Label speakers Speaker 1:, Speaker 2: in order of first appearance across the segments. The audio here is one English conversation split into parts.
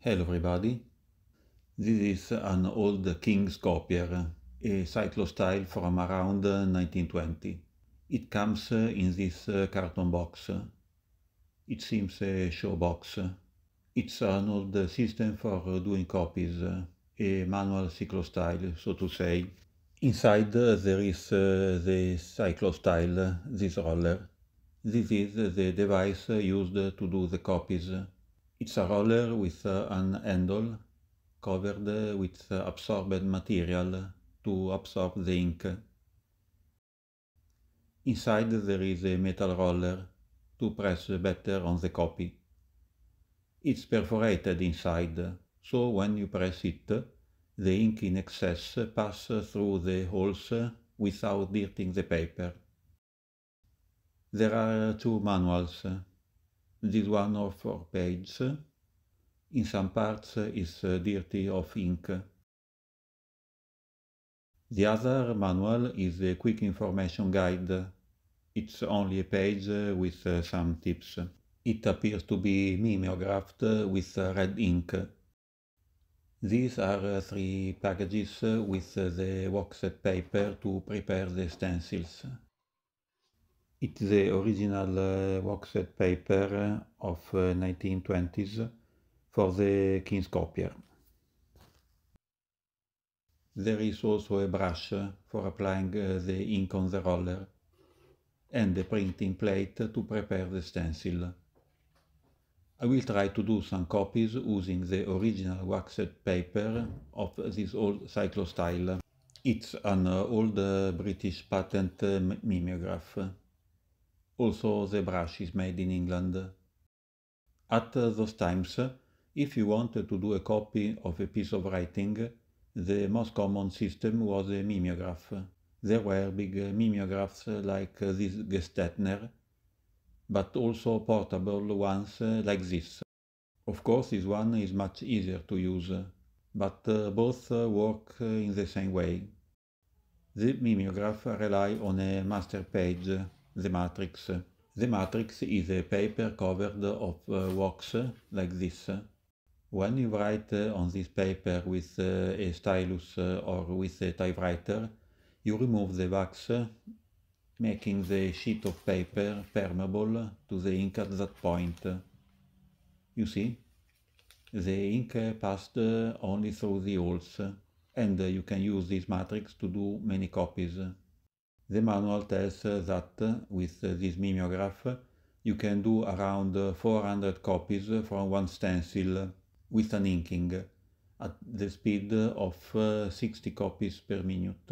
Speaker 1: Hello everybody. This is an old King's copier, a cyclostyle from around 1920. Uh, it comes uh, in this uh, carton box. It seems a show box. It's an old system for doing copies, a manual cyclostyle, so to say. Inside there is the cyclostyle, this roller. This is the device used to do the copies. It's a roller with uh, an handle covered with uh, absorbent material to absorb the ink. Inside there is a metal roller to press better on the copy. It's perforated inside, so when you press it, the ink in excess passes through the holes without dirting the paper. There are two manuals, this one or four pages. In some parts is uh, dirty of ink. The other manual is a quick information guide. It's only a page uh, with uh, some tips. It appears to be mimeographed with red ink. These are three packages with the waxed paper to prepare the stencils. It is the original uh, waxed paper of uh, 1920s for the King's copier. There is also a brush for applying uh, the ink on the roller and the printing plate to prepare the stencil. I will try to do some copies using the original waxed paper of this old cyclostyle. It's an uh, old uh, British patent uh, mimeograph. Also, the brush is made in England. At those times, if you wanted to do a copy of a piece of writing, the most common system was a mimeograph. There were big mimeographs like this Gestetner, but also portable ones like this. Of course, this one is much easier to use, but uh, both work in the same way. The mimeograph rely on a master page the matrix. The matrix is a paper covered of uh, works like this. When you write uh, on this paper with uh, a stylus or with a typewriter, you remove the wax, making the sheet of paper permeable to the ink at that point. You see? The ink passed only through the holes, and you can use this matrix to do many copies. The manual tells that with this mimeograph you can do around 400 copies from one stencil with an inking at the speed of 60 copies per minute.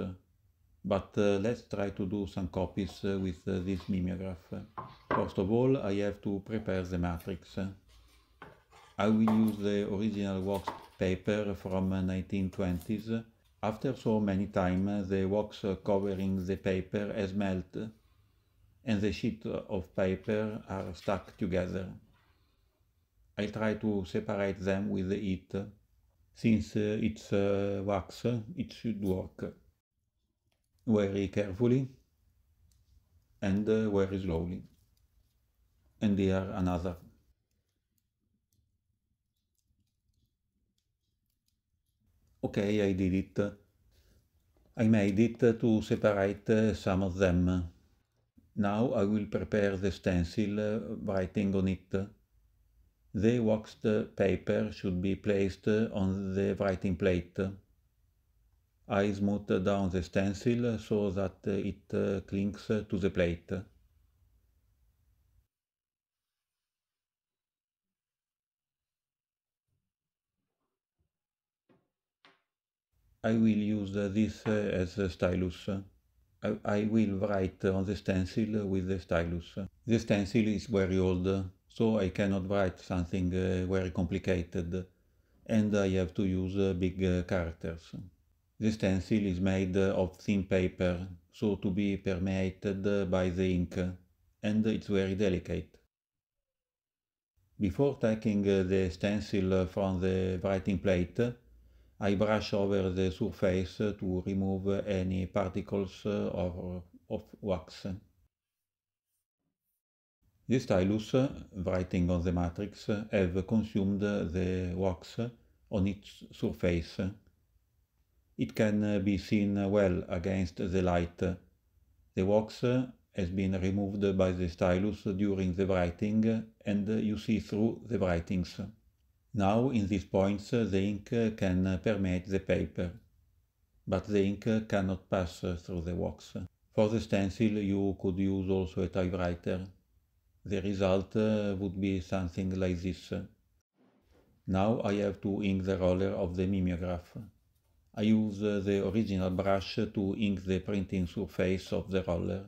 Speaker 1: But uh, let's try to do some copies with this mimeograph. First of all, I have to prepare the matrix. I will use the original wax paper from 1920s after so many time, the wax covering the paper has melted, and the sheets of paper are stuck together. I try to separate them with the heat. Since it's uh, wax, it should work very carefully and uh, very slowly. And there another. Okay, I did it. I made it to separate some of them. Now I will prepare the stencil writing on it. The waxed paper should be placed on the writing plate. I smooth down the stencil so that it clings to the plate. I will use this uh, as a stylus. I, I will write on the stencil with the stylus. The stencil is very old, so I cannot write something uh, very complicated, and I have to use uh, big characters. The stencil is made of thin paper, so to be permeated by the ink, and it's very delicate. Before taking the stencil from the writing plate, I brush over the surface to remove any particles or of wax. The stylus, writing on the matrix, have consumed the wax on its surface. It can be seen well against the light. The wax has been removed by the stylus during the writing and you see through the writings. Now in these points uh, the ink uh, can uh, permeate the paper, but the ink cannot pass through the wax. For the stencil you could use also a typewriter. The result would be something like this. Now I have to ink the roller of the mimeograph. I use the original brush to ink the printing surface of the roller.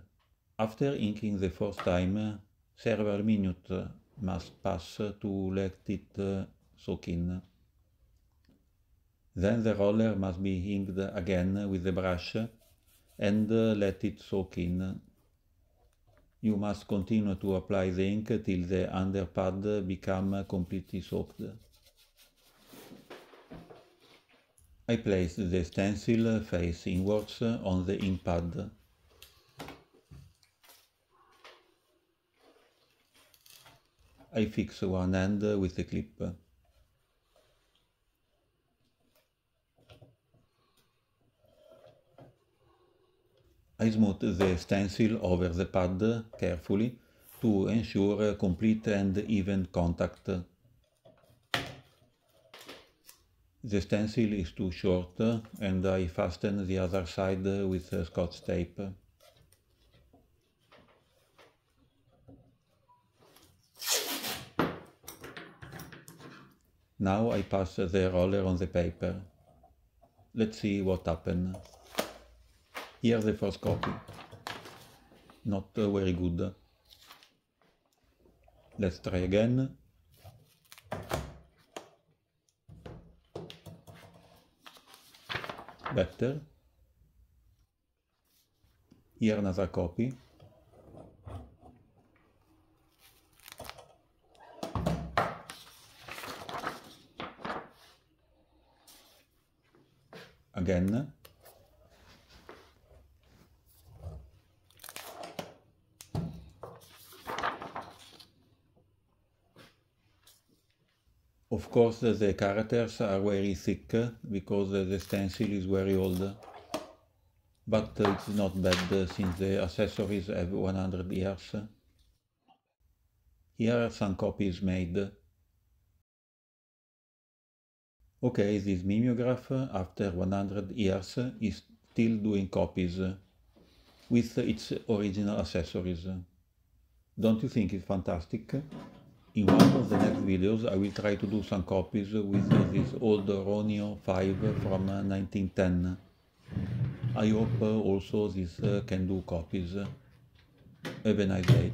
Speaker 1: After inking the first time, several minutes must pass to let it soak in. Then the roller must be hinged again with the brush and let it soak in. You must continue to apply the ink till the underpad become completely soaked. I placed the stencil face inwards on the ink pad. I fix one end with a clip. I smooth the stencil over the pad carefully to ensure complete and even contact. The stencil is too short and I fasten the other side with scotch tape. Now I pass the roller on the paper. Let's see what happens. Here's the first copy. Not very good. Let's try again. Better. Here another copy. Again. Of course, the characters are very thick eh, because the stencil is very old. But it's not bad eh, since the accessories have 100 years. Here are some copies made. Okay, this mimeograph, after 100 years, is still doing copies with its original accessories. Don't you think it's fantastic? in one of the next videos, I will try to do some copies with this old Ronio 5 from 1910. Uh, I hope uh, also this uh, can do copies. Have a nice day.